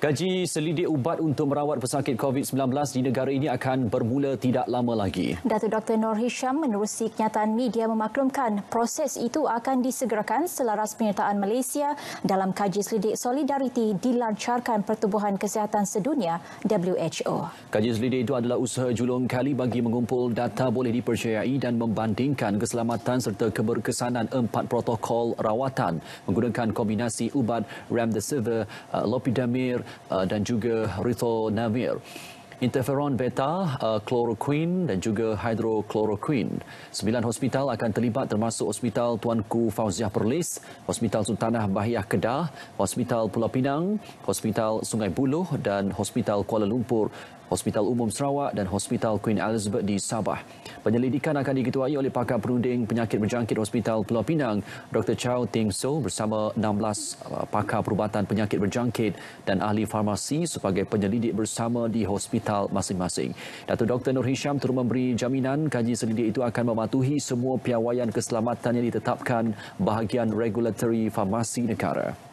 Gaji selidik ubat untuk merawat pesakit COVID-19 di negara ini akan bermula tidak lama lagi. Datuk Dr. Nur Hisham menerusi kenyataan media memaklumkan proses itu akan disegerakan selaras penyertaan Malaysia dalam kaji selidik solidariti dilancarkan Pertubuhan Kesihatan Sedunia WHO. Kaji selidik itu adalah usaha julung kali bagi mengumpul data boleh dipercayai dan membandingkan keselamatan serta keberkesanan empat protokol rawatan menggunakan kombinasi ubat remdesivir, uh, lopidamir, Uh, dan juga ritonavir. Interferon beta, uh, chloroquine dan juga hydrochloroquine. Sembilan hospital akan terlibat termasuk Hospital Tuanku Fauziah Perlis, Hospital Sultanah Bahiyah Kedah, Hospital Pulau Pinang, Hospital Sungai Buloh dan Hospital Kuala Lumpur Hospital Umum Sarawak dan Hospital Queen Elizabeth di Sabah. Penyelidikan akan diketuai oleh pakar perunding penyakit berjangkit Hospital Pulau Pinang, Dr. Chow Ting So bersama 16 uh, pakar perubatan penyakit berjangkit dan ahli farmasi sebagai penyelidik bersama di hospital masing-masing. Datuk Dr. Nur Hisham turut memberi jaminan kaji selidik itu akan mematuhi semua piawaian keselamatan yang ditetapkan bahagian regulatory farmasi negara.